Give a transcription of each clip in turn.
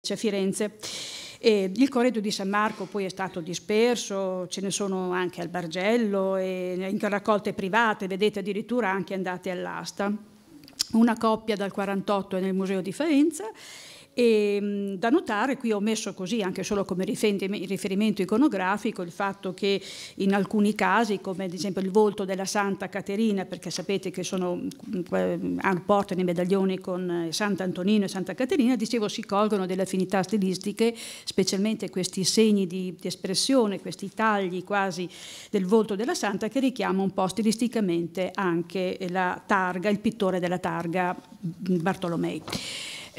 c'è Firenze. E il Corredo di San Marco poi è stato disperso, ce ne sono anche al Bargello, in raccolte private, vedete addirittura anche andate all'asta. Una coppia dal 48 è nel Museo di Faenza e, ehm, da notare, qui ho messo così anche solo come riferimento iconografico il fatto che in alcuni casi, come ad esempio il volto della Santa Caterina, perché sapete che sono, portano i medaglioni con eh, Sant'Antonino e Santa Caterina, dicevo si colgono delle affinità stilistiche, specialmente questi segni di, di espressione, questi tagli quasi del volto della Santa che richiama un po' stilisticamente anche la targa, il pittore della targa mm, Bartolomei.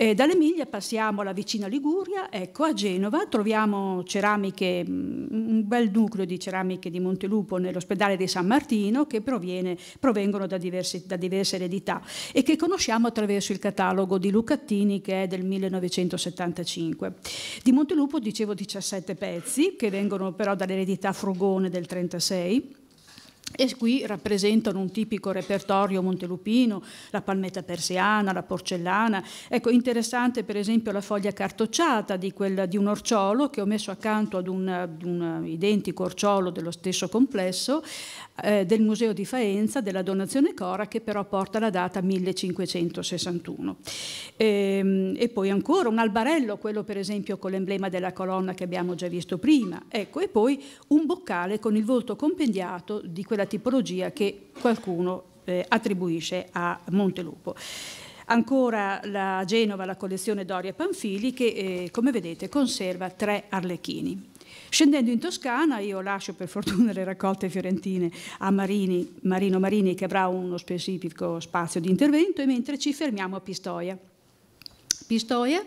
E dall'Emilia passiamo alla vicina Liguria, ecco a Genova troviamo ceramiche, mm, un bel nucleo di ceramiche di Montelupo nell'ospedale di San Martino che proviene, provengono da, diversi, da, diverse eredità e che conosciamo attraverso il catalogo di Lucattini che è del 1975. Di Montelupo dicevo 17 pezzi che vengono però dall'eredità Frugone del 1936 e qui rappresentano un tipico repertorio montelupino, la palmetta persiana, la porcellana. Ecco, interessante per esempio la foglia cartocciata di, quella, di un orciolo che ho messo accanto ad un, un identico orciolo dello stesso complesso eh, del Museo di Faenza, della donazione Cora, che però porta la data 1561. E, ehm, e poi ancora un albarello, quello per esempio con l'emblema della colonna che abbiamo già visto prima. Ecco, e poi un boccale con il volto compendiato di quella quella tipologia che qualcuno eh, attribuisce a Montelupo. Ancora a Genova la collezione Doria Panfili che, eh, come vedete, conserva tre arlecchini. Scendendo in Toscana, io lascio per fortuna le raccolte fiorentine a Marini, Marino Marini che avrà uno specifico spazio di intervento, e mentre ci fermiamo a Pistoia. Pistoia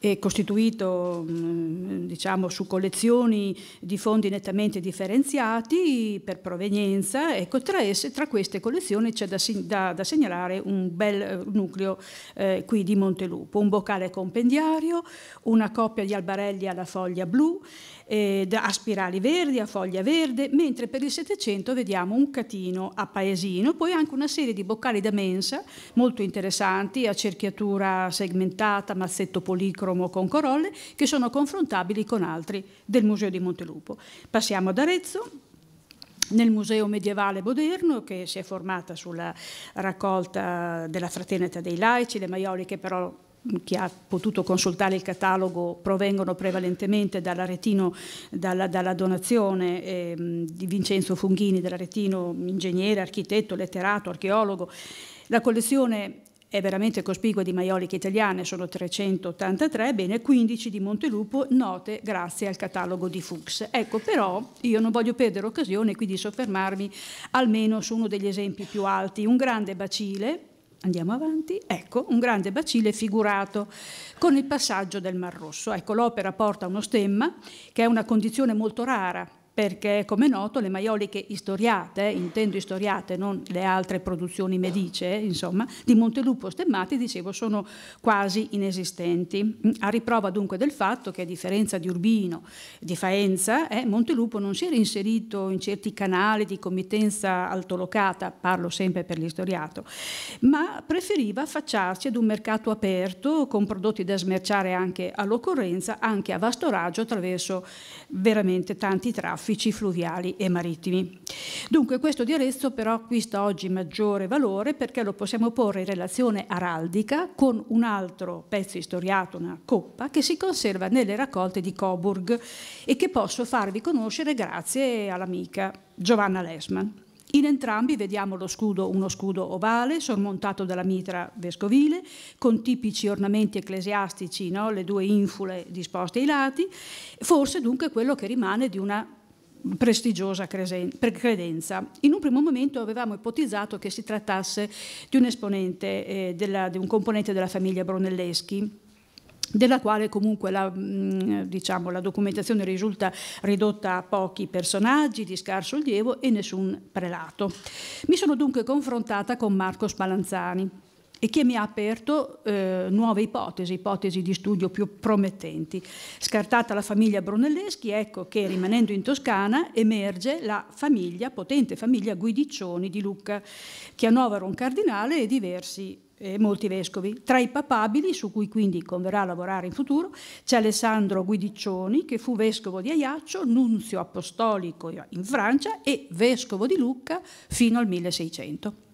è costituito mm, diciamo, su collezioni di fondi nettamente differenziati per provenienza, ecco, tra, esse, tra queste collezioni c'è da, da, da, segnalare un bel eh, nucleo eh, qui di Montelupo, un boccale compendiario, una coppia di albarelli alla foglia blu eh, a spirali verdi, a foglia verde, mentre per il Settecento vediamo un catino a paesino, poi anche una serie di boccali da mensa molto interessanti, a cerchiatura segmentata, mazzetto policromo con corolle, che sono confrontabili con altri del Museo di Montelupo. Passiamo ad Arezzo, nel Museo Medievale Moderno che si è formata sulla raccolta della Fraternità dei Laici, le maioliche però chi ha potuto consultare il catalogo provengono prevalentemente dall'Aretino, dalla, dalla, donazione eh, di Vincenzo Funghini dell'Aretino, ingegnere, architetto, letterato, archeologo. La collezione è veramente cospicua di maioliche italiane, sono 383, bene 15 di Montelupo, note grazie al catalogo di Fuchs. Ecco, però io non voglio perdere l'occasione qui di soffermarmi almeno su uno degli esempi più alti, un grande bacile Andiamo avanti, ecco un grande bacile figurato con il passaggio del Mar Rosso. Ecco, l'opera porta uno stemma che è una condizione molto rara perché come noto le maioliche istoriate, intendo istoriate, non le altre produzioni medice, insomma, di Montelupo Stemmati, dicevo, sono quasi inesistenti. A riprova dunque del fatto che a differenza di Urbino, di Faenza, eh, Montelupo non si era inserito in certi canali di committenza altolocata, parlo sempre per l'istoriato, ma preferiva affacciarsi ad un mercato aperto con prodotti da smerciare anche all'occorrenza, anche a vasto raggio attraverso veramente tanti traffici traffici fluviali e marittimi. Dunque questo di Arezzo però acquista oggi maggiore valore perché lo possiamo porre in relazione araldica con un altro pezzo istoriato, una coppa, che si conserva nelle raccolte di Coburg e che posso farvi conoscere grazie all'amica Giovanna Lesman. In entrambi vediamo lo scudo, uno scudo ovale sormontato dalla mitra vescovile, con tipici ornamenti ecclesiastici, no? le due infule disposte ai lati, forse dunque quello che rimane di una prestigiosa credenza. In un primo momento avevamo ipotizzato che si trattasse di un esponente, eh, della, di un componente della famiglia Brunelleschi della quale comunque la, mm, diciamo, la, documentazione risulta ridotta a pochi personaggi di scarso allievo e nessun prelato. Mi sono dunque confrontata con Marco Spalanzani, e che mi ha aperto eh, nuove ipotesi, ipotesi di studio più promettenti. Scartata la famiglia Brunelleschi, ecco che rimanendo in Toscana emerge la famiglia, potente famiglia Guidiccioni di Lucca, che a Novaro un cardinale e diversi eh, molti vescovi. Tra i papabili, su cui quindi converrà lavorare in futuro, c'è Alessandro Guidiccioni, che fu vescovo di Aiaccio, nunzio apostolico in Francia e vescovo di Lucca fino al 1600.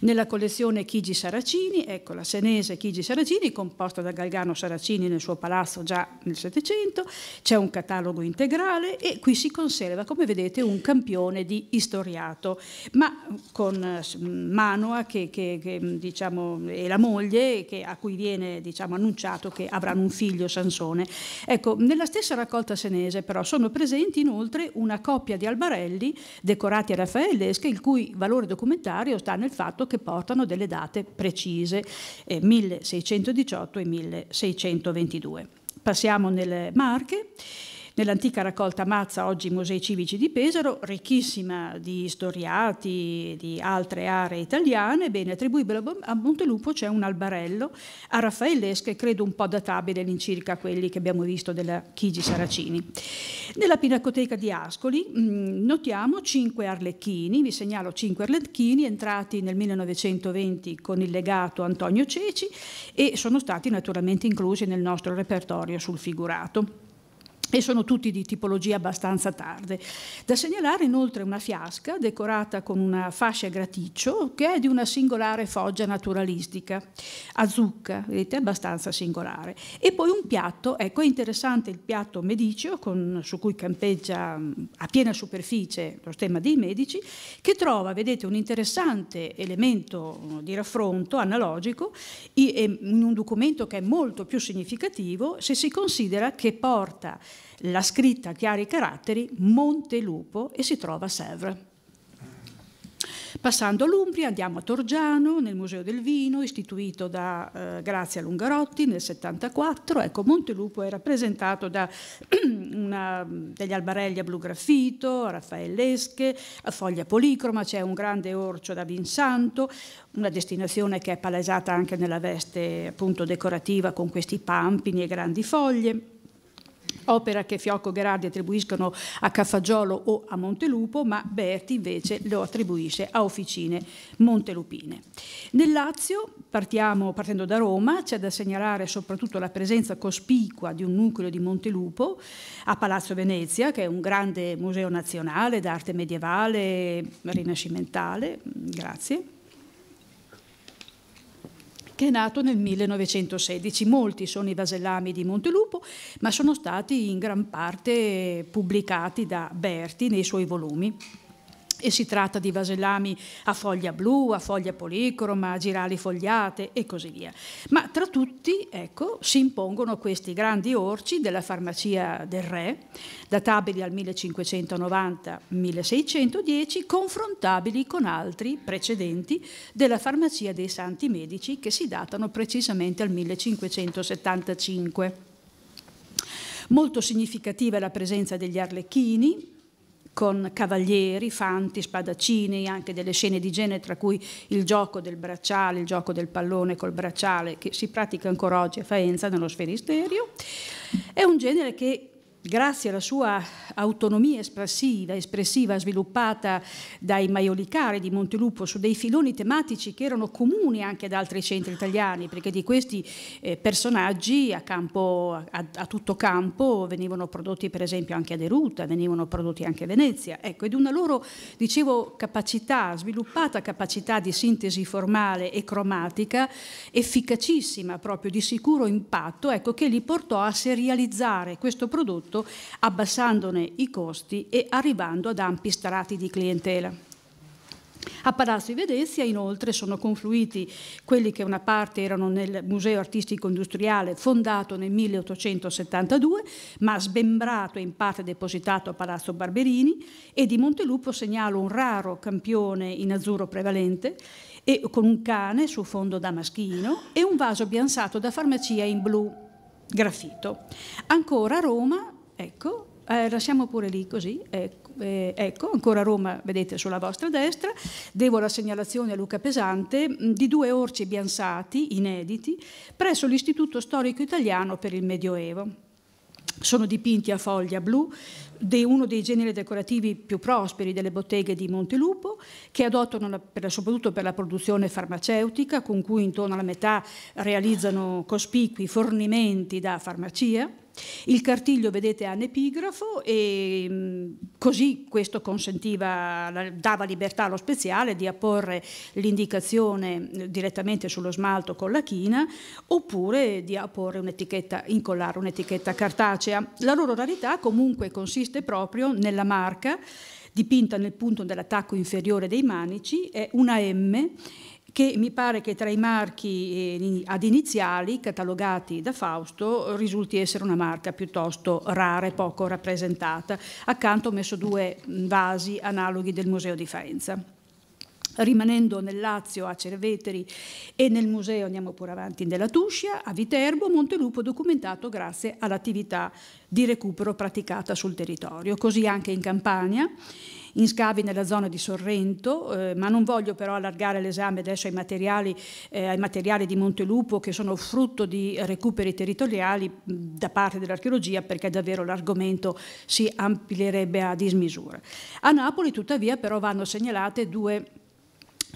Nella collezione Chigi Saracini, ecco la senese Chigi Saracini, composta da Galgano Saracini nel suo palazzo già nel Settecento, c'è un catalogo integrale e qui si conserva, come vedete, un campione di istoriato, ma con eh, Manoa che, che, che, diciamo, e la moglie a cui viene diciamo, annunciato che avranno un figlio, Sansone. Ecco, nella stessa raccolta senese però sono presenti inoltre una coppia di albarelli decorati a raffaellesca il cui valore documentario sta nel nel fatto che portano delle date precise, eh, 1618 e 1622. Passiamo nelle Marche nell'antica raccolta Mazza, oggi Musei Civici di Pesaro, ricchissima di storiati di altre aree italiane, bene, attribuibile a Montelupo c'è un albarello a raffaellesche, credo un po' databile all'incirca quelli che abbiamo visto della Chigi Saracini. Nella Pinacoteca di Ascoli mm, notiamo cinque arlecchini, vi segnalo cinque arlecchini entrati nel 1920 con il legato Antonio Ceci e sono stati naturalmente inclusi nel nostro repertorio sul figurato e sono tutti di tipologia abbastanza tarde. Da segnalare inoltre una fiasca decorata con una fascia a graticcio che è di una singolare foggia naturalistica, a zucca, vedete, abbastanza singolare. E poi un piatto, ecco, è interessante il piatto medicio con, su cui campeggia a piena superficie lo stemma dei medici, che trova, vedete, un interessante elemento di raffronto analogico in un documento che è molto più significativo se si considera che porta la scritta a chiari caratteri Montelupo e si trova a Sèvres. Passando all'Umbria andiamo a Torgiano, nel Museo del Vino, istituito da eh, Grazia Lungarotti nel 1974. Ecco, Montelupo è rappresentato da una, degli albarelli a blu graffito, a raffaellesche, a foglia policroma, c'è un grande orcio da Vinsanto, una destinazione che è palesata anche nella veste appunto decorativa con questi pampini e grandi foglie opera che Fiocco Gherardi attribuiscono a Caffagiolo o a Montelupo, ma Berti invece lo attribuisce a Officine Montelupine. Nel Lazio, partiamo, partendo da Roma, c'è da segnalare soprattutto la presenza cospicua di un nucleo di Montelupo a Palazzo Venezia, che è un grande museo nazionale d'arte medievale, rinascimentale. Grazie che è nato nel 1916. Molti sono i vasellami di Montelupo, ma sono stati in gran parte pubblicati da Berti nei suoi volumi e si tratta di vasellami a foglia blu, a foglia policroma, a girali fogliate e così via. Ma tra tutti, ecco, si impongono questi grandi orci della farmacia del re, databili al 1590-1610, confrontabili con altri precedenti della farmacia dei Santi Medici che si datano precisamente al 1575. Molto significativa è la presenza degli arlecchini, con cavalieri, fanti, spadaccini, anche delle scene di genere tra cui il gioco del bracciale, il gioco del pallone col bracciale che si pratica ancora oggi a Faenza nello sferisterio. È un genere che grazie alla sua autonomia espressiva, espressiva sviluppata dai maiolicari di Montelupo su dei filoni tematici che erano comuni anche ad altri centri italiani, perché di questi eh, personaggi a, campo, a, a, tutto campo venivano prodotti per esempio anche a Deruta, venivano prodotti anche a Venezia, ecco, ed una loro, dicevo, capacità, sviluppata capacità di sintesi formale e cromatica, efficacissima proprio, di sicuro impatto, ecco, che li portò a serializzare questo prodotto prodotto, abbassandone i costi e arrivando ad ampi strati di clientela. A Palazzo di Venezia inoltre sono confluiti quelli che una parte erano nel Museo Artistico Industriale fondato nel 1872 ma sbembrato e in parte depositato a Palazzo Barberini e di Montelupo segnalo un raro campione in azzurro prevalente e con un cane su fondo damaschino e un vaso bianzato da farmacia in blu graffito. Ancora a Roma ecco, eh, lasciamo pure lì così, ecco, eh, ecco, ancora Roma, vedete sulla vostra destra, devo la segnalazione a Luca Pesante mm, di due orci biansati, inediti, presso l'Istituto Storico Italiano per il Medioevo. Sono dipinti a foglia blu, di uno dei generi decorativi più prosperi delle botteghe di Montelupo, che adottano per, soprattutto per la produzione farmaceutica, con cui intorno alla metà realizzano cospicui fornimenti da farmacia il cartiglio, vedete, ha un epigrafo e mm, così questo consentiva, dava libertà allo speziale di apporre l'indicazione eh, direttamente sullo smalto con la china oppure di apporre un'etichetta, incollare un'etichetta cartacea. La loro rarità comunque consiste proprio nella marca dipinta nel punto dell'attacco inferiore dei manici, è una M che mi pare che tra i marchi eh, ad iniziali catalogati da Fausto risulti essere una marca piuttosto rara e poco rappresentata. Accanto ho messo due mm, vasi analoghi del Museo di Faenza rimanendo nel Lazio a Cerveteri e nel museo, andiamo pure avanti, della Tuscia, a Viterbo, Montelupo documentato grazie all'attività di recupero praticata sul territorio, così anche in Campania in scavi nella zona di Sorrento, eh, ma non voglio però allargare l'esame adesso ai materiali, eh, ai materiali di Montelupo che sono frutto di recuperi territoriali da parte dell'archeologia perché davvero l'argomento si amplierebbe a dismisura. A Napoli tuttavia però vanno segnalate due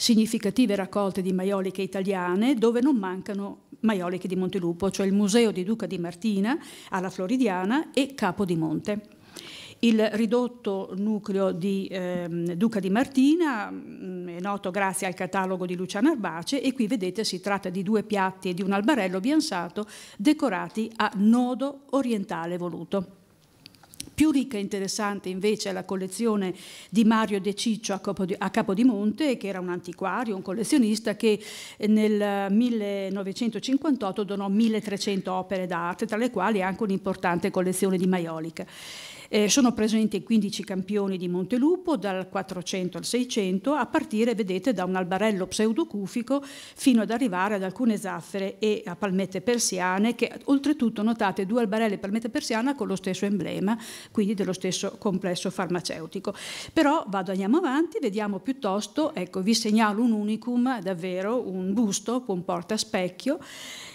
significative raccolte di maioliche italiane dove non mancano maioliche di Montelupo, cioè il Museo di Duca di Martina alla Floridiana e Capodimonte il ridotto nucleo di ehm, Duca di Martina, mh, mm, è noto grazie al catalogo di Luciano Arbace, e qui vedete si tratta di due piatti e di un albarello biansato decorati a nodo orientale voluto. Più ricca e interessante invece è la collezione di Mario De Ciccio a Capodimonte, che era un antiquario, un collezionista che eh, nel 1958 donò 1300 opere d'arte, tra le quali anche un'importante collezione di maioliche. Eh, sono presenti 15 campioni di Montelupo dal 400 al 600 a partire, vedete, da un albarello pseudocufico fino ad arrivare ad alcune zaffere e a palmette persiane che oltretutto notate due albarelli e palmette persiana con lo stesso emblema, quindi dello stesso complesso farmaceutico. Però vado, andiamo avanti, vediamo piuttosto, ecco vi segnalo un unicum, davvero un busto con porta specchio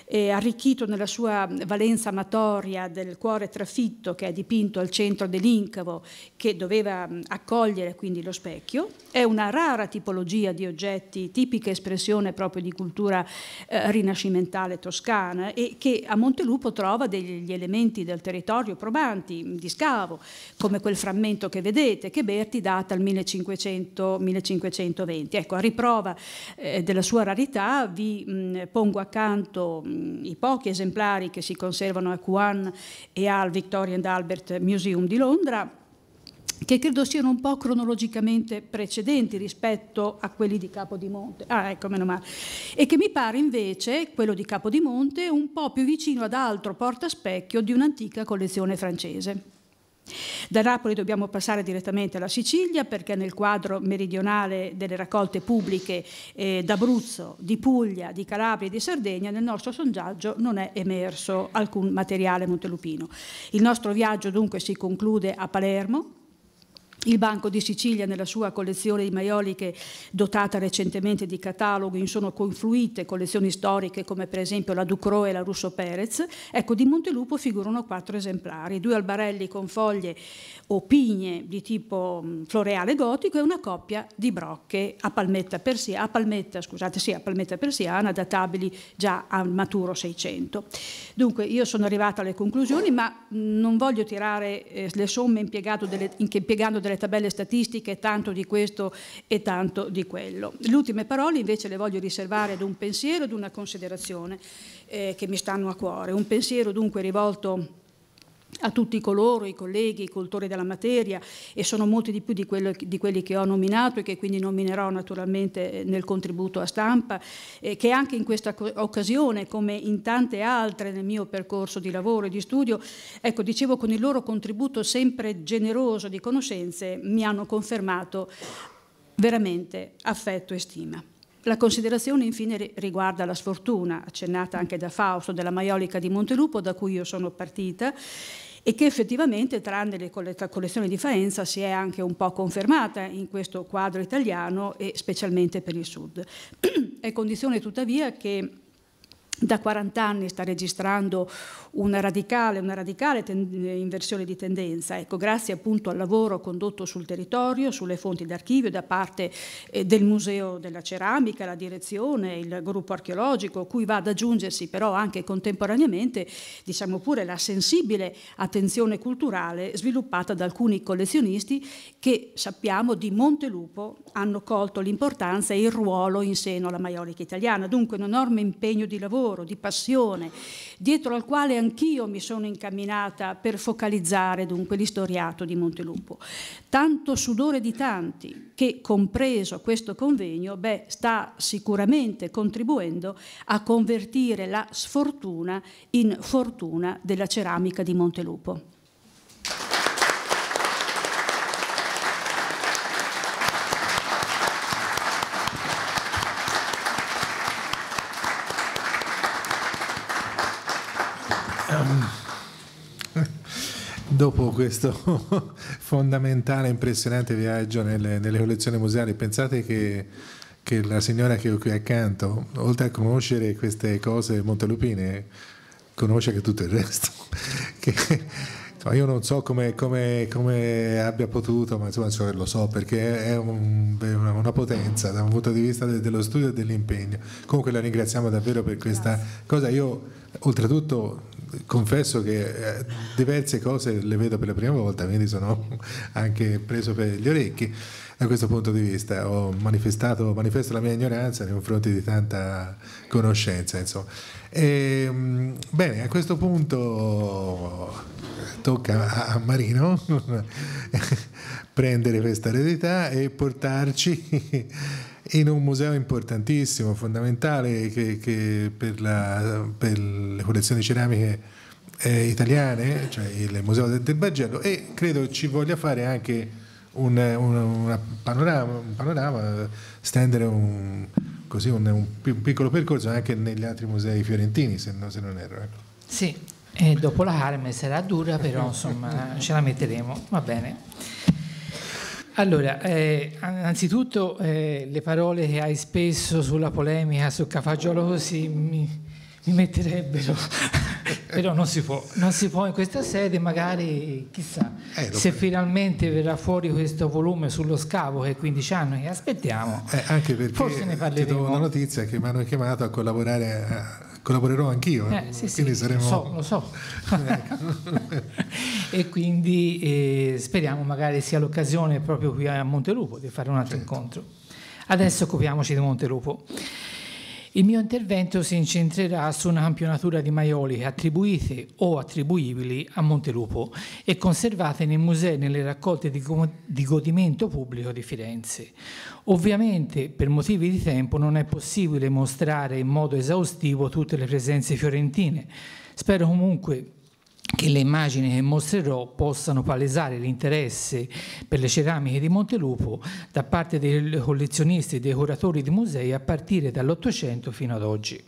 eh, arricchito nella sua valenza amatoria del cuore trafitto che è dipinto al centro dell'incavo che doveva accogliere quindi lo specchio. È una rara tipologia di oggetti, tipica espressione proprio di cultura eh, rinascimentale toscana e che a Montelupo trova degli elementi del territorio probanti di scavo, come quel frammento che vedete che Berti data al 1500, 1520. Ecco, a riprova eh, della sua rarità vi mh, pongo accanto i pochi esemplari che si conservano a Kuan e al Victoria and Albert Museum di Londra, che credo siano un po' cronologicamente precedenti rispetto a quelli di Capodimonte. Ah, ecco, meno male. E che mi pare invece quello di Capodimonte un po' più vicino ad altro portaspecchio di un'antica collezione francese. Da Napoli dobbiamo passare direttamente alla Sicilia perché nel quadro meridionale delle raccolte pubbliche eh, d'Abruzzo, di Puglia, di Calabria e di Sardegna nel nostro sondaggio non è emerso alcun materiale montelupino. Il nostro viaggio dunque si conclude a Palermo il Banco di Sicilia nella sua collezione di maioliche dotata recentemente di catalogo in sono confluite collezioni storiche come per esempio la Ducro e la Russo Perez, ecco di Montelupo figurano quattro esemplari, due albarelli con foglie o pigne di tipo floreale gotico e una coppia di brocche a palmetta, persia, a palmetta, scusate, sì, a palmetta persiana databili già al maturo 600. Dunque io sono arrivata alle conclusioni ma non voglio tirare eh, le somme delle, in che, impiegando delle le tabelle statistiche, tanto di questo e tanto di quello. Le ultime parole invece le voglio riservare ad un pensiero, ad una considerazione eh, che mi stanno a cuore. Un pensiero dunque rivolto a tutti coloro, i colleghi, i cultori della materia e sono molti di più di, quello, di quelli che ho nominato e che quindi nominerò naturalmente eh, nel contributo a stampa, eh, che anche in questa occasione, come in tante altre nel mio percorso di lavoro e di studio, ecco, dicevo con il loro contributo sempre generoso di conoscenze mi hanno confermato veramente affetto e stima. La considerazione infine riguarda la sfortuna, accennata anche da Fausto, della Maiolica di Montelupo, da cui io sono partita, e che effettivamente, tranne le collezioni di Faenza, si è anche un po' confermata in questo quadro italiano e specialmente per il Sud. è condizione tuttavia che da 40 anni sta registrando una radicale, una radicale eh, inversione di tendenza, ecco, grazie appunto al lavoro condotto sul territorio, sulle fonti d'archivio da parte eh, del Museo della Ceramica, la direzione, il gruppo archeologico, cui va ad aggiungersi però anche contemporaneamente diciamo pure la sensibile attenzione culturale sviluppata da alcuni collezionisti che sappiamo di Montelupo hanno colto l'importanza e il ruolo in seno alla maiolica italiana, dunque un enorme impegno di lavoro lavoro, di passione, dietro al quale anch'io mi sono incamminata per focalizzare dunque l'istoriato di Montelupo. Tanto sudore di tanti che, compreso questo convegno, beh, sta sicuramente contribuendo a convertire la sfortuna in fortuna della ceramica di Montelupo. Dopo questo fondamentale, impressionante viaggio nelle, nelle collezioni museali, pensate che che la signora che ho qui accanto, oltre a conoscere queste cose montelupine, conosce anche tutto il resto. che, io non so come, come, come abbia potuto, ma insomma, insomma, lo so perché è un, una potenza da un punto di vista de, dello studio e dell'impegno. Comunque la ringraziamo davvero per questa Grazie. cosa. Io oltretutto confesso che eh, diverse cose le vedo per la prima volta, quindi sono anche preso per gli orecchi da questo punto di vista. Ho manifestato manifesto la mia ignoranza nei confronti di tanta conoscenza. Insomma. E, ehm, bene, a questo punto tocca a Marino prendere questa eredità e portarci in un museo importantissimo, fondamentale che, che per, la, per, le collezioni ceramiche eh, italiane, cioè il Museo del, del Bargello, e credo ci voglia fare anche un, un panorama, un panorama, stendere un, così un, un, piccolo percorso anche negli altri musei fiorentini, se, no, se non erro. Ecco. Sì, e dopo la Carmen sarà dura, però insomma ce la metteremo, va bene. Allora, eh, anzitutto eh, le parole che hai spesso sulla polemica su Cafagiolo così mi, mi metterebbero, però non si può, non si può in questa sede, magari chissà eh, se per... finalmente verrà fuori questo volume sullo scavo che è 15 anni che aspettiamo. Eh, anche perché forse ne parleremo. Ti do una notizia che mi hanno chiamato a collaborare a eh, collaborerò anch'io, eh, eh sì, quindi sì, saremo... Lo so, lo so. e quindi eh, speriamo magari sia l'occasione proprio qui a Montelupo di fare un altro certo. incontro. Adesso occupiamoci di Montelupo. Il mio intervento si incentrerà su una campionatura di maioli attribuite o attribuibili a Montelupo e conservate nei musei nelle raccolte di, di godimento pubblico di Firenze. Ovviamente per motivi di tempo non è possibile mostrare in modo esaustivo tutte le presenze fiorentine. Spero comunque che le immagini che mostrerò possano palesare l'interesse per le ceramiche di Montelupo da parte dei collezionisti e decoratori di musei a partire dall'Ottocento fino ad oggi.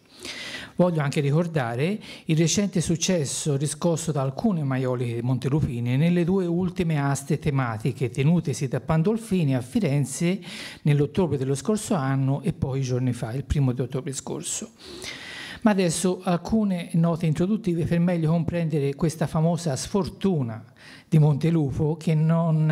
Voglio anche ricordare il recente successo riscosso da alcune maioliche montelupine nelle due ultime aste tematiche tenutesi da Pandolfini a Firenze nell'ottobre dello scorso anno e poi giorni fa, il primo di ottobre scorso. Ma adesso alcune note introduttive per meglio comprendere questa famosa sfortuna di Montelufo non,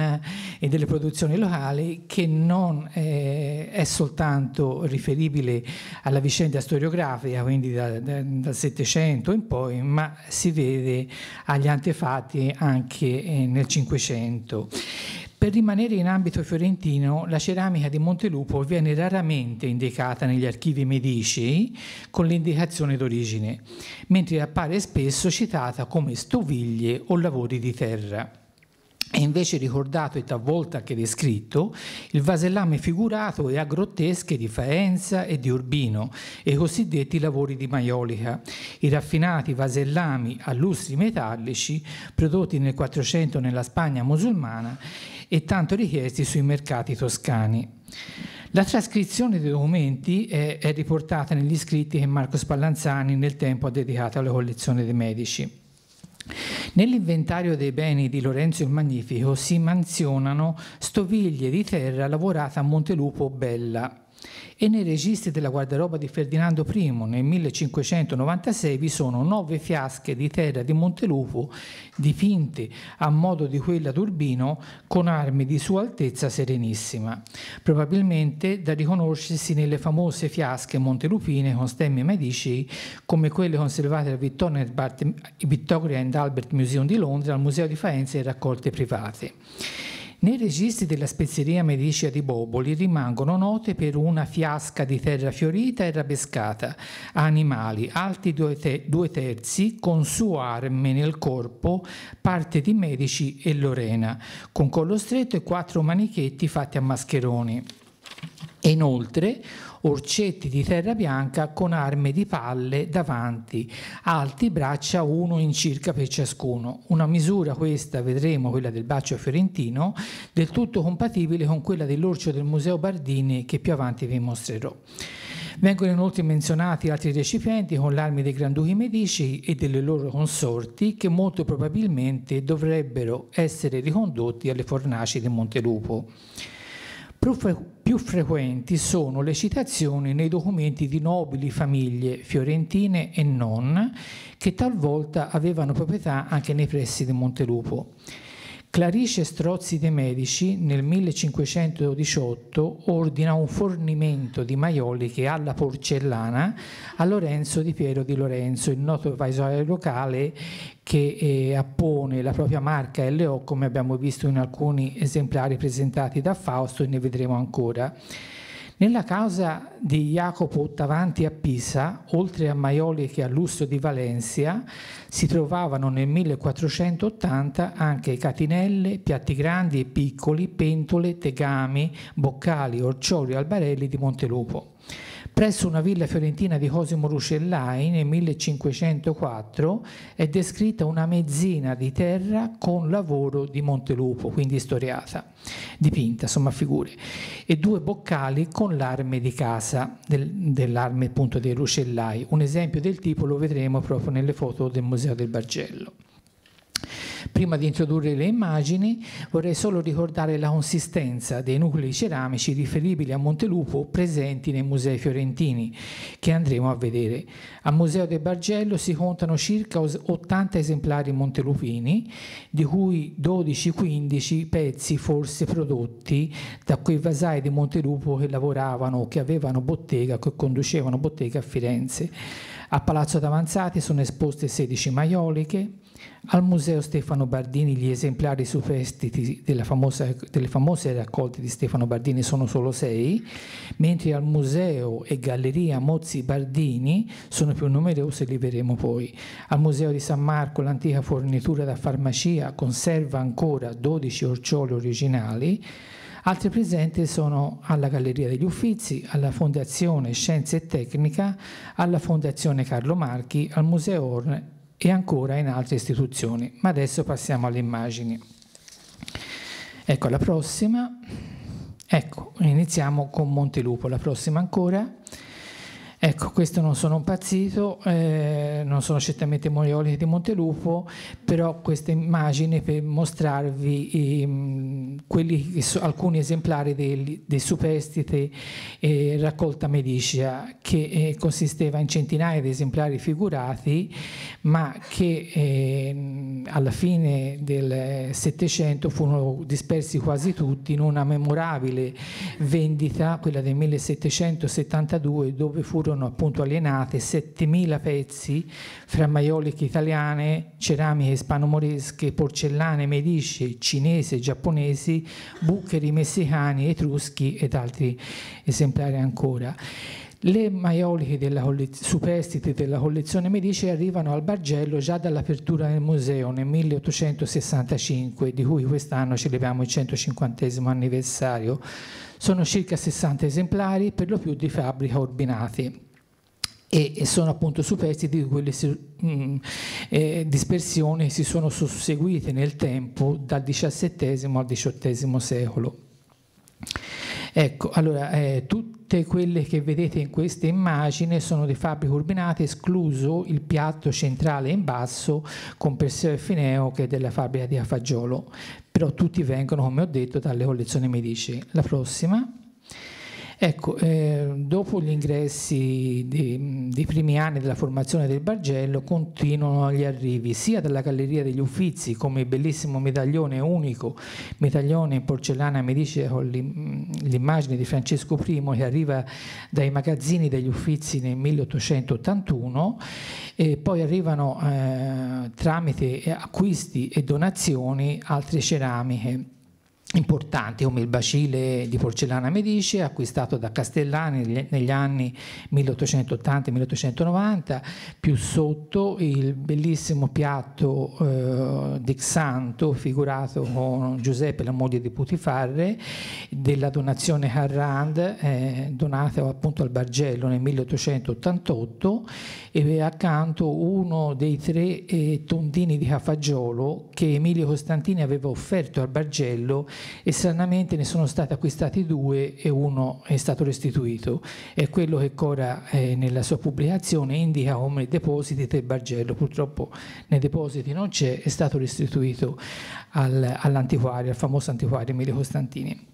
e delle produzioni locali che non eh, è soltanto riferibile alla vicenda storiografica, quindi da, da, dal Settecento in poi, ma si vede agli antefatti anche eh, nel Cinquecento. Per rimanere in ambito fiorentino, la ceramica di Montelupo viene raramente indicata negli archivi medici con l'indicazione d'origine, mentre appare spesso citata come stoviglie o lavori di terra. È invece ricordato e talvolta anche descritto il vasellame figurato e a grottesche di Faenza e di Urbino e i cosiddetti lavori di maiolica, i raffinati vasellami a lustri metallici prodotti nel 400 nella Spagna musulmana e tanto richiesti sui mercati toscani. La trascrizione dei documenti è, è riportata negli scritti che Marco Spallanzani nel tempo ha dedicato alla collezione dei Medici. Nell'inventario dei beni di Lorenzo il Magnifico si menzionano stoviglie di terra lavorata a Montelupo Bella, e nei registri della guardaroba di Ferdinando I nel 1596 vi sono nove fiasche di terra di Montelufo dipinte a modo di quella d'Urbino con armi di Sua Altezza Serenissima, probabilmente da riconoscersi nelle famose fiasche montelupine con stemmi medici come quelle conservate al Victoria and Albert Museum di Londra, al Museo di Faenza e raccolte private. Nei registri della spezieria Mericia di Boboli rimangono note per una fiasca di terra fiorita e rabescata animali alti due, te due terzi con suo arme nel corpo, parte di Medici e Lorena, con collo stretto e quattro manichetti fatti a mascheroni. E inoltre orcetti di terra bianca con armi di palle davanti, alti braccia uno in circa per ciascuno. Una misura questa, vedremo, quella del bacio fiorentino, del tutto compatibile con quella dell'orcio del Museo Bardini che più avanti vi mostrerò. Vengono inoltre menzionati altri recipienti con l'armi dei Granduchi Medici e delle loro consorti che molto probabilmente dovrebbero essere ricondotti alle fornaci di Montelupo. Più frequenti sono le citazioni nei documenti di nobili famiglie fiorentine e non, che talvolta avevano proprietà anche nei pressi di Montelupo. Clarice Strozzi de' Medici nel 1518 ordina un fornimento di maioliche alla porcellana a Lorenzo di Piero di Lorenzo, il noto advisorio locale che eh, appone la propria marca LO come abbiamo visto in alcuni esemplari presentati da Fausto e ne vedremo ancora. Nella casa di Jacopo Tavanti a Pisa, oltre a Maioli che a Lustro di Valencia, si trovavano nel 1480 anche catinelle, piatti grandi e piccoli, pentole, tegami, boccali, orcioli e albarelli di Montelupo presso una villa fiorentina di Cosimo Rucellai nel 1504 è descritta una mezzina di terra con lavoro di Montelupo, quindi storiata, dipinta, insomma figure, e due boccali con l'arme di casa, del, dell'arme appunto dei Rucellai. Un esempio del tipo lo vedremo proprio nelle foto del Museo del Bargello. Prima di introdurre le immagini vorrei solo ricordare la consistenza dei nuclei ceramici riferibili a Montelupo presenti nei musei fiorentini che andremo a vedere. Al Museo del Bargello si contano circa 80 esemplari montelupini, di cui 12-15 pezzi forse prodotti da quei vasai di Montelupo che lavoravano, che avevano bottega, che conducevano bottega a Firenze. A Palazzo d'Avanzati sono esposte 16 maioliche, al Museo Stefano Bardini gli esemplari superstiti famosa, delle famose raccolte di Stefano Bardini sono solo sei, mentre al Museo e Galleria Mozzi Bardini sono più numerose, li vedremo poi. Al Museo di San Marco l'antica fornitura da farmacia conserva ancora 12 orcioli originali, Altri presenti sono alla Galleria degli Uffizi, alla Fondazione Scienze e Tecnica, alla Fondazione Carlo Marchi, al Museo Orne e ancora in altre istituzioni. Ma adesso passiamo alle immagini. Ecco la prossima. Ecco, iniziamo con Montelupo, la prossima ancora. Ecco, questo non sono impazzito, eh, non sono certamente Morioli di Montelupo, però questa immagine per mostrarvi ehm, quelli, alcuni esemplari dei, dei superstite eh, raccolta medicea, che eh, consisteva in centinaia di esemplari figurati, ma che ehm, alla fine del Settecento furono dispersi quasi tutti in una memorabile vendita, quella del 1772, dove furono furono appunto alienate 7.000 pezzi fra maioliche italiane, ceramiche spanomoresche, porcellane medisce, cinese, giapponesi, bucheri messicani, etruschi ed altri esemplari ancora. Le maioliche della superstite della collezione Medici arrivano al Bargello già dall'apertura del museo nel 1865, di cui quest'anno celebriamo il 150 anniversario. Sono circa 60 esemplari, per lo più di fabbrica ordinati e sono appunto superstiti di quelle mm, eh, dispersioni che si sono susseguite nel tempo dal XVII al XVIII secolo. Ecco, allora, eh, tutte quelle che vedete in questa immagine sono di fabbriche urbinate, escluso il piatto centrale in basso con Perseo e Fineo che è della fabbrica di Affagiolo, però tutti vengono, come ho detto, dalle collezioni Medici. La prossima. Ecco, eh, dopo gli ingressi dei, dei, primi anni della formazione del Bargello continuano gli arrivi sia dalla Galleria degli Uffizi come bellissimo medaglione unico, medaglione in porcellana medicea con l'immagine di Francesco I che arriva dai magazzini degli Uffizi nel 1881 e poi arrivano eh, tramite acquisti e donazioni altre ceramiche importanti come il bacile di porcellana medice acquistato da Castellani negli anni 1880-1890, più sotto il bellissimo piatto eh, di Xanto figurato con Giuseppe, la moglie di Putifarre, della donazione Harrand eh, donata appunto al Bargello nel 1888 e accanto uno dei tre eh, tondini di Cafaggiolo che Emilio Costantini aveva offerto al Bargello e stranamente ne sono stati acquistati due e uno è stato restituito. È quello che Cora eh, nella sua pubblicazione indica come depositi del Bargello, purtroppo nei depositi non c'è, è stato restituito al, all'antiquario, al famoso antiquario Emilio Costantini.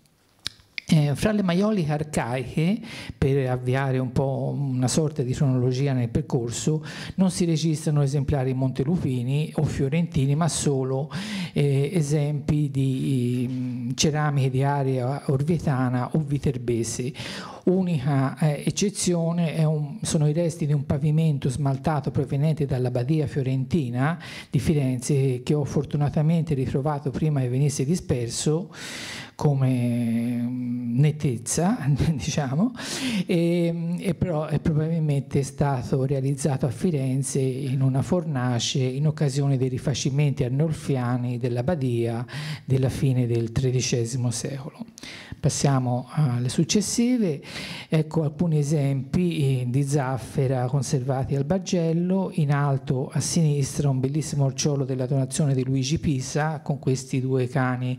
Eh, fra le maioliche arcaiche, per avviare un po' una sorta di cronologia nel percorso, non si registrano esemplari montelupini o fiorentini, ma solo eh, esempi di eh, ceramiche di area orvietana o viterbese. Unica eh, eccezione un, sono i resti di un pavimento smaltato proveniente dall'abbadia fiorentina di Firenze che ho fortunatamente ritrovato prima che venisse disperso come mm, nettezza, diciamo, e, mm, e però è probabilmente stato realizzato a Firenze in una fornace in occasione dei rifacimenti arnolfiani della Badia della fine del XIII secolo. Passiamo alle successive, ecco alcuni esempi eh, di zaffera conservati al Bargello, in alto a sinistra un bellissimo orciolo della donazione di Luigi Pisa con questi due cani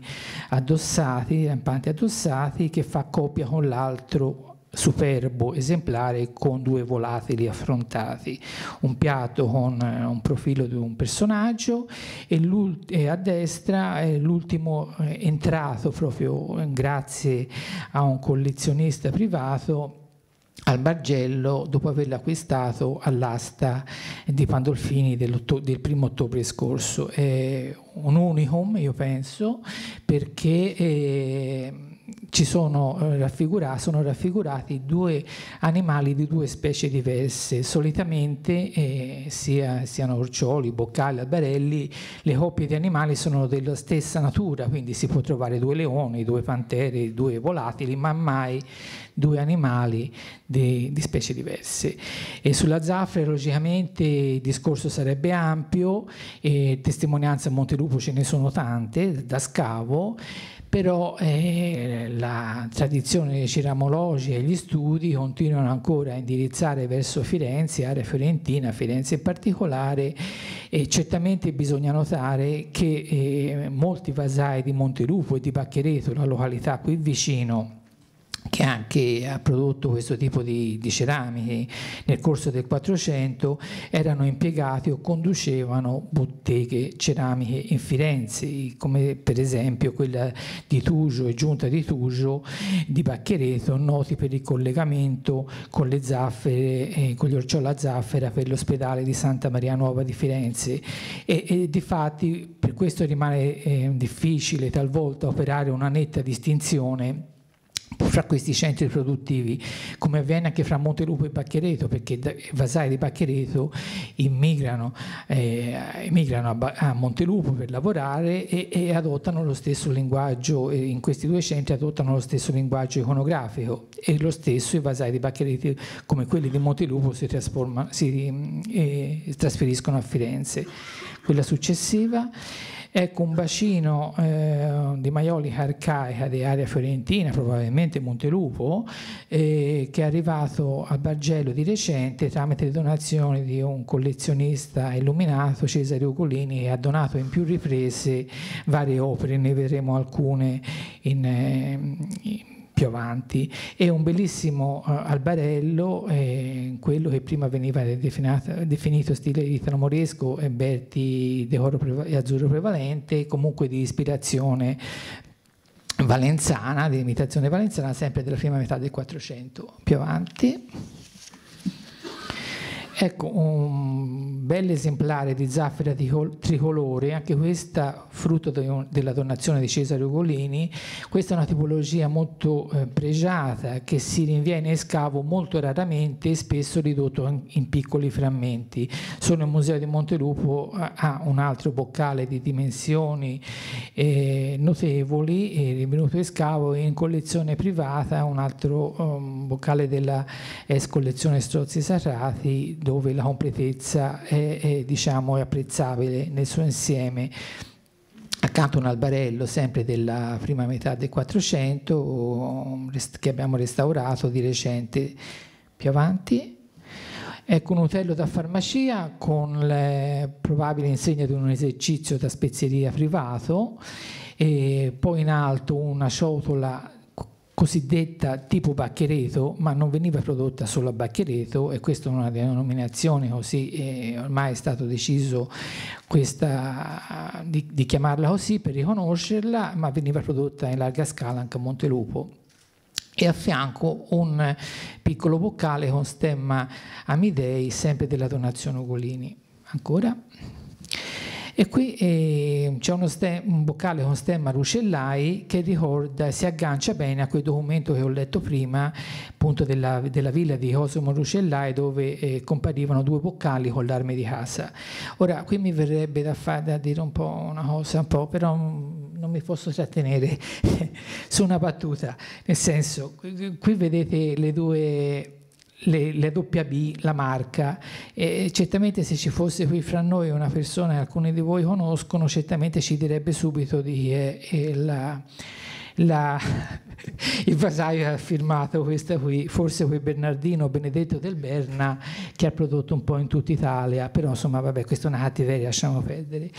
addossati lampanti, lampanti eh, addossati che fa coppia con l'altro superbo esemplare con due volatili affrontati, un piatto con eh, un profilo di un personaggio e, e a destra è l'ultimo eh, entrato proprio grazie a un collezionista privato al Margello dopo averlo acquistato all'asta di Pandolfini del primo ottobre scorso. È un unicum, io penso, perché... È eh, ci sono, eh, raffigura sono, raffigurati due animali di due specie diverse, solitamente eh, sia, siano orcioli, boccali, albarelli, le coppie di animali sono della stessa natura, quindi si può trovare due leoni, due pantere, due volatili, ma mai due animali di, di specie diverse. E sulla zafra logicamente il discorso sarebbe ampio, testimonianze a Montelupo ce ne sono tante da scavo, però eh, la tradizione dei ceramologi e gli studi continuano ancora a indirizzare verso Firenze, area fiorentina, Firenze in particolare e certamente bisogna notare che eh, molti vasai di Montelupo e di Bacchereto, la località qui vicino, che anche ha prodotto questo tipo di, di, ceramiche nel corso del 400 erano impiegati o conducevano botteghe ceramiche in Firenze come per esempio quella di Tugio e Giunta di Tugio di Bacchereto noti per il collegamento con le zaffere eh, con gli orcioli a zaffera per l'ospedale di Santa Maria Nuova di Firenze e, e di fatti per questo rimane eh, difficile talvolta operare una netta distinzione fra questi centri produttivi, come avviene anche fra Montelupo e Bacchereto, perché vasai di Bacchereto immigrano, eh, immigrano a, a, Montelupo per lavorare e, e, adottano lo stesso linguaggio, in questi due centri adottano lo stesso linguaggio iconografico e lo stesso i vasai di Bacchereto come quelli di Montelupo si, si eh, trasferiscono a Firenze quella successiva. Ecco un bacino eh, di maiolica arcaica di area fiorentina, probabilmente Montelupo, eh, che è arrivato a Bargello di recente tramite le donazioni di un collezionista illuminato, Cesare Ugolini, che ha donato in più riprese varie opere, ne vedremo alcune in, eh, in più avanti È un bellissimo eh, albarello, eh, quello che prima veniva definito stile italo-moresco e Berti de Coro e Azzurro Prevalente, comunque di ispirazione valenzana, di imitazione valenzana, sempre della prima metà del 400 più avanti. Ecco, un bel esemplare di zaffera tricolore, anche questa frutto de della donazione di Cesare Ugolini, questa è una tipologia molto eh, pregiata che si rinviene in scavo molto raramente e spesso ridotto in, in piccoli frammenti. Solo il Museo di Montelupo eh, ha un altro boccale di dimensioni eh, notevoli, eh, rinvenuto in scavo in collezione privata, un altro um, boccale della ex collezione Strozzi Sarrati, dove dove la completezza è, è, diciamo, è apprezzabile nel suo insieme accanto a un albarello sempre della prima metà del 400 che abbiamo restaurato di recente più avanti. Ecco un utello da farmacia con le, probabile insegna di un esercizio da spezieria privato e poi in alto una ciotola cosiddetta tipo Bacchereto, ma non veniva prodotta solo a Bacchereto e questa è una denominazione così, eh, ormai è stato deciso questa, di, di, chiamarla così per riconoscerla, ma veniva prodotta in larga scala anche a Montelupo. E a fianco un piccolo boccale con stemma Amidei, sempre della donazione Ugolini. Ancora. E qui eh, c'è un boccale con stemma Rucellai che ricorda, si aggancia bene a quel documento che ho letto prima, appunto della, della villa di Cosimo Rucellai, dove eh, comparivano due boccali con l'arma di casa. Ora, qui mi verrebbe da, fare, da dire un po' una cosa, un po', però mm, non mi posso trattenere su una battuta, nel senso, qui vedete le due le, la doppia B, la marca. E certamente se ci fosse qui fra noi una persona che alcuni di voi conoscono, certamente ci direbbe subito di chi eh, è eh, la, la, il vasaio ha firmato questa qui, forse quel Bernardino Benedetto del Berna che ha prodotto un po' in tutta Italia, però insomma vabbè questa è una cattiveria, eh, lasciamo perdere.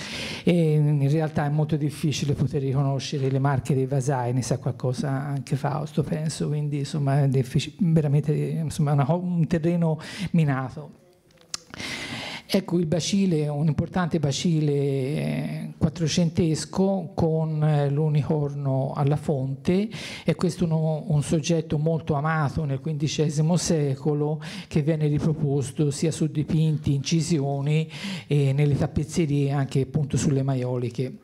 E in realtà è molto difficile poter riconoscere le marche dei Vasai, ne sa qualcosa anche Fausto penso, quindi insomma è veramente insomma, una, un terreno minato. Ecco il bacile, un importante bacile eh, quattrocentesco con eh, l'unicorno alla fonte è questo uno, un soggetto molto amato nel XV secolo che viene riproposto sia su dipinti, incisioni e nelle tappezzerie anche appunto sulle maioliche.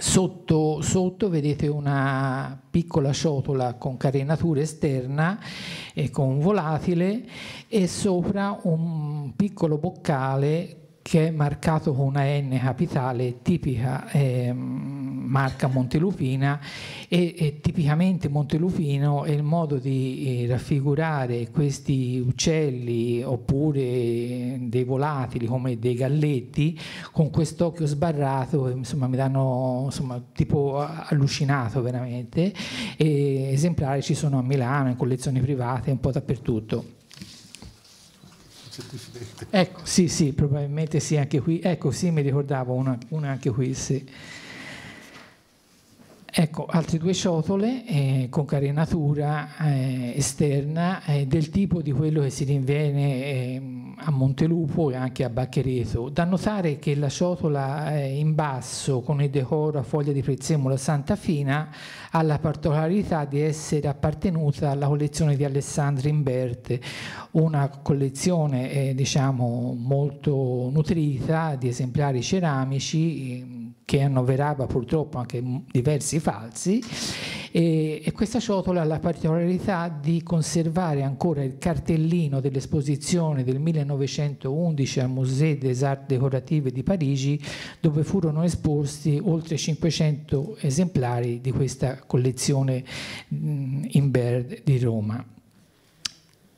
Sotto, sotto, vedete una piccola ciotola con carenatura esterna e con volatile e sopra un piccolo boccale che è marcato con una N capitale tipica eh, marca montelupina e, e, tipicamente montelupino è il modo di eh, raffigurare questi uccelli oppure dei volatili come dei galletti con quest'occhio sbarrato insomma mi danno insomma, tipo allucinato veramente e esemplari ci sono a Milano in collezioni private un po' dappertutto Ecco, sì, sì, probabilmente sì, anche qui. Ecco, sì, mi ricordavo una, una anche qui, sì. Ecco, altre due ciotole eh, con carenatura eh, esterna eh, del tipo di quello che si rinviene ehm, a Montelupo e anche a Bacchereto. Da notare che la ciotola eh, in basso con il decoro a foglia di prezzemolo Santa Fina ha la particolarità di essere appartenuta alla collezione di Alessandro Imberte, una collezione eh, diciamo molto nutrita di esemplari ceramici ehm, che annoverava purtroppo anche diversi falsi e, e questa ciotola ha la particolarità di conservare ancora il cartellino dell'esposizione del 1911 al Musée des Arts Décoratives di Parigi dove furono esposti oltre 500 esemplari di questa collezione mh, in Baird di Roma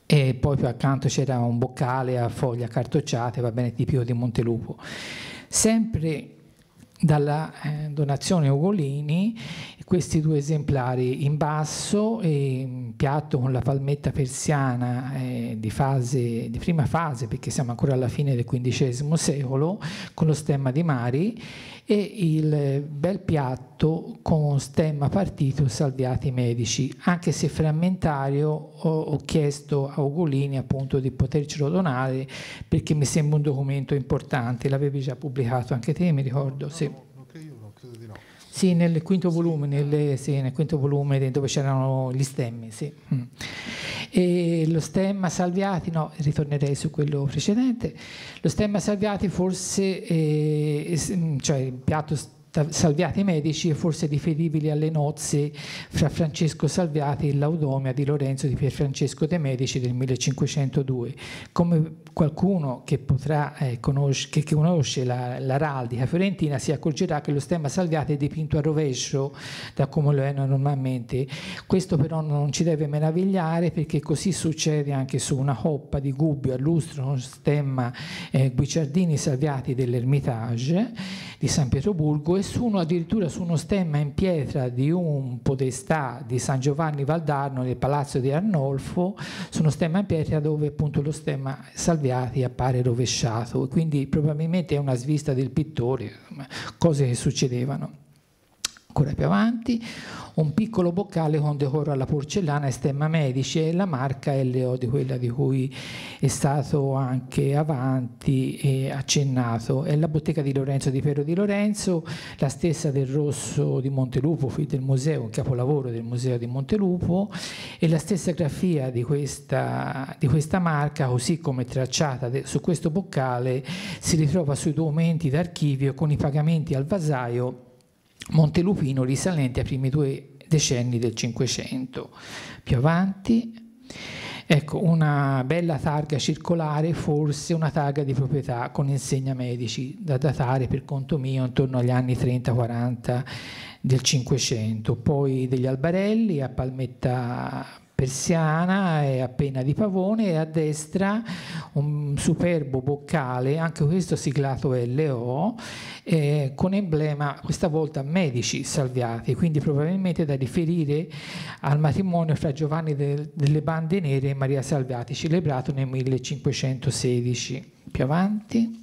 e poi più accanto c'era un boccale a foglie cartocciate, va bene, tipico di Montelupo. Sempre dalla eh, donazione Ugolini questi due esemplari in basso in piatto con la palmetta persiana eh, di, fase, di prima fase perché siamo ancora alla fine del XV secolo con lo stemma di Mari e il bel piatto con stemma partito salviati medici anche se frammentario ho, ho chiesto a Ugolini appunto di potercelo donare perché mi sembra un documento importante l'avevi già pubblicato anche te mi ricordo sì. Ah. Sì, nel quinto volume, nel, sì, nel quinto volume dove c'erano gli stemmi, sì. Mm. E lo stemma Salviati, no, ritornerei su quello precedente, lo stemma Salviati forse, è, eh, cioè il piatto Salviati Medici e forse riferibili alle nozze fra Francesco Salviati e l'audomia di Lorenzo di Pierfrancesco de' Medici del 1502. Come qualcuno che, potrà, eh, conosce, che conosce la, l'araldica fiorentina si accorgerà che lo stemma Salviati è dipinto a rovescio da come lo è normalmente. Questo però non ci deve meravigliare perché così succede anche su una coppa di Gubbio a lustro, uno stemma eh, Guicciardini Salviati dell'Ermitage di San Pietroburgo nessuno addirittura su uno stemma in pietra di un podestà di San Giovanni Valdarno nel palazzo di Arnolfo, su uno stemma in pietra dove appunto lo stemma Salviati appare rovesciato, quindi probabilmente è una svista del pittore, cose che succedevano. Ancora più avanti, un piccolo boccale con decoro alla porcellana e stemma medici e la marca LO di quella di cui è stato anche avanti e accennato. È la bottega di Lorenzo di Piero di Lorenzo, la stessa del Rosso di Montelupo, del museo, un capolavoro del museo di Montelupo e la stessa grafia di questa, di questa marca, così come tracciata su questo boccale, si ritrova sui documenti d'archivio con i pagamenti al vasaio Montelupino risalente ai primi due decenni del Cinquecento. Più avanti, ecco, una bella targa circolare, forse una targa di proprietà con insegna medici da datare per conto mio intorno agli anni 30-40 del Cinquecento, poi degli albarelli a Palmetta persiana e appena di pavone e a destra un superbo boccale, anche questo siglato LO, eh, con emblema questa volta medici salviati, quindi probabilmente da riferire al matrimonio fra Giovanni de, delle Bande Nere e Maria Salviati celebrato nel 1516. Più avanti.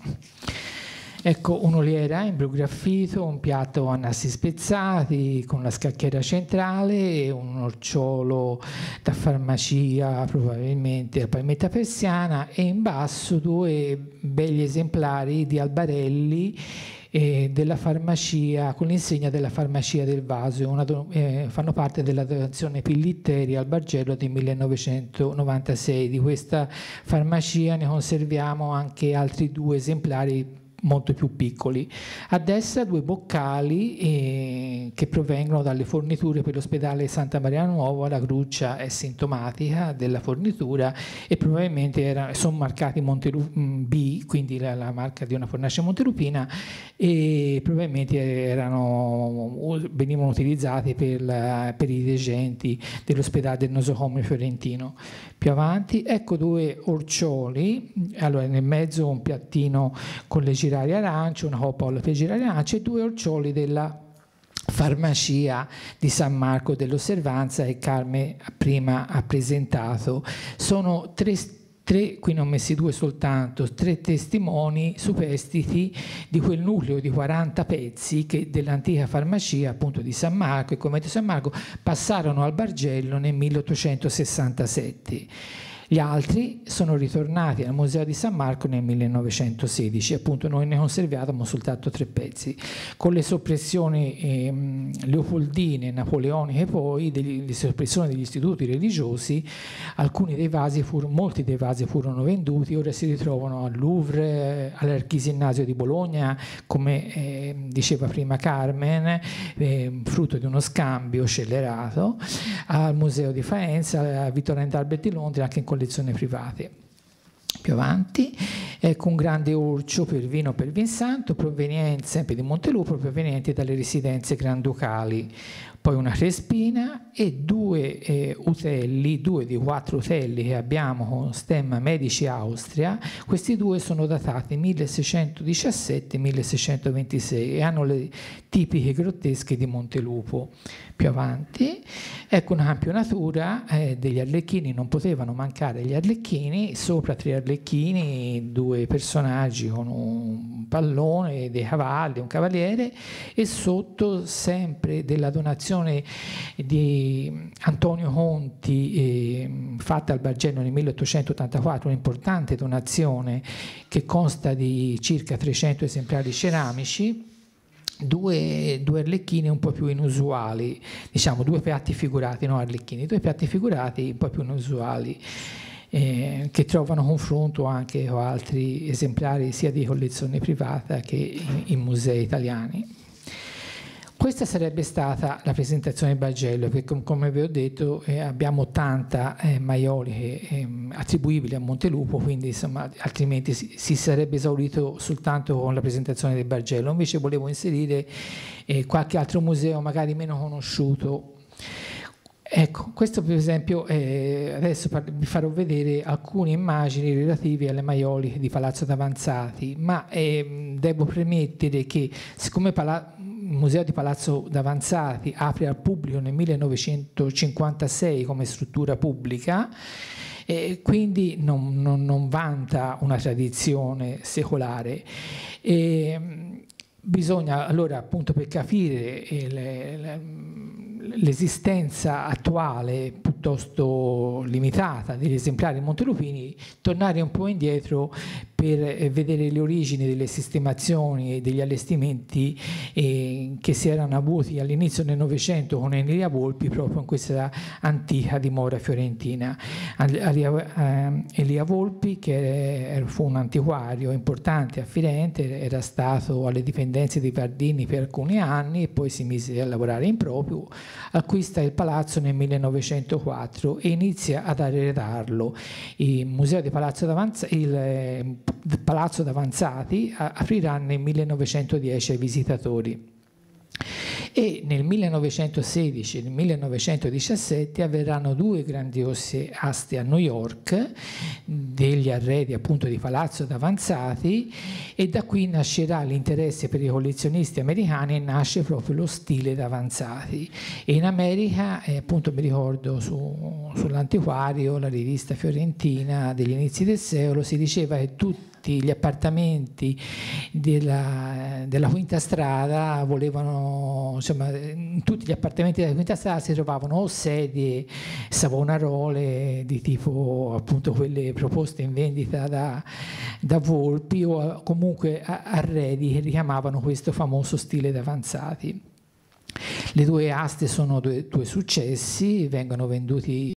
Ecco, un'oliera eh, in un piatto a nasi spezzati con la scacchiera centrale, un orciolo da farmacia, probabilmente la palmetta persiana e in basso due belli esemplari di albarelli eh, della farmacia, con l'insegna della farmacia del vaso, una, eh, fanno parte della donazione Pillitteri al Bargello del 1996. Di questa farmacia ne conserviamo anche altri due esemplari molto più piccoli. A destra due boccali eh, che provengono dalle forniture per l'ospedale Santa Maria Nuova, la gruccia è sintomatica della fornitura e probabilmente era, sono marcati Monteru- mm, B, quindi la, la, marca di una fornace montelupina e probabilmente erano, venivano utilizzati per, la, per i reagenti dell'ospedale del nosocomio fiorentino. Più avanti ecco due orcioli, allora nel mezzo un piattino con le girate girare arance, una copollote girare arance e due orcioli della farmacia di San Marco dell'Osservanza che Carme prima ha presentato. Sono tre tre, qui ne ho messi due soltanto, tre testimoni superstiti di quel nucleo di 40 pezzi che dell'antica farmacia appunto di San Marco e come di San Marco passarono al Bargello nel 1867. Gli altri sono ritornati al Museo di San Marco nel 1916, appunto noi ne conserviamo soltanto tre pezzi, con le soppressioni ehm, leopoldine, napoleoniche poi, degli, le soppressioni degli istituti religiosi, alcuni dei vasi furono, molti dei vasi furono venduti, ora si ritrovano al Louvre, all'Archisinnasio di Bologna, come eh, diceva prima Carmen, eh, frutto di uno scambio scellerato, al Museo di Faenza, a Vittorio Entalbert di Londra, anche in collezione private. Più avanti, ecco eh, un grande orcio per vino per vin santo, proveniente sempre di Montelupo, proveniente dalle residenze granducali poi una crespina e due eh, utelli, due di quattro utelli che abbiamo con stemma Medici Austria, questi due sono datati 1617-1626 e hanno le tipiche grottesche di Montelupo. Più avanti, ecco una campionatura eh, degli Arlecchini, non potevano mancare gli Arlecchini, sopra tre Arlecchini, due personaggi con un pallone, dei cavalli, un cavaliere e sotto sempre della donazione ricostruzione di Antonio Conti eh, fatta al Bargello nel 1884, un'importante donazione che consta di circa 300 esemplari ceramici, Due, due, arlecchini un po' più inusuali, diciamo due piatti figurati, no arlecchini, due piatti figurati un po' più inusuali eh, che trovano confronto anche con altri esemplari sia di collezione privata che in, in musei italiani. Questa sarebbe stata la presentazione del Bargello, perché come vi ho detto eh, abbiamo 80 eh, maioliche eh, ehm, attribuibili a Montelupo, quindi insomma, altrimenti si, si, sarebbe esaurito soltanto con la presentazione del Bargello. Invece volevo inserire eh, qualche altro museo magari meno conosciuto. Ecco, questo per esempio, eh, adesso vi farò vedere alcune immagini relative alle maioliche di Palazzo d'Avanzati, ma ehm, devo premettere che siccome Palazzo Museo di Palazzo d'Avanzati apre al pubblico nel 1956 come struttura pubblica e quindi non, non, non vanta una tradizione secolare. E mm, bisogna allora appunto per capire eh, mm, l'esistenza attuale piuttosto limitata degli esemplari di Montelupini tornare un po' indietro per eh, vedere le origini delle sistemazioni e degli allestimenti eh, che si erano avuti all'inizio del Novecento con Enria Volpi proprio in questa antica dimora fiorentina. Elia eh, Volpi, che fu un antiquario importante a Firenze, era stato alle dipendenze dei Pardini per alcuni anni e poi si mise a lavorare in proprio, acquista il palazzo nel 1904 e inizia ad arredarlo. Il Museo di Palazzo il d'Avanzata, palazzo d'avanzati apriranno nel 1910 ai visitatori e nel 1916 e nel 1917 avverranno due grandiose aste a New York degli arredi appunto di palazzo d'avanzati e da qui nascerà l'interesse per i collezionisti americani e nasce proprio lo stile d'avanzati e in America eh, appunto mi ricordo su, sull'antiquario la rivista fiorentina degli inizi del secolo si diceva che tutti abitanti, gli appartamenti della, della Quinta Strada volevano, insomma, in tutti gli appartamenti della Quinta Strada si trovavano o sedie savonarole di tipo appunto quelle proposte in vendita da, da Volpi o comunque arredi che richiamavano questo famoso stile d'avanzati. Le due aste sono due, due successi, vengono venduti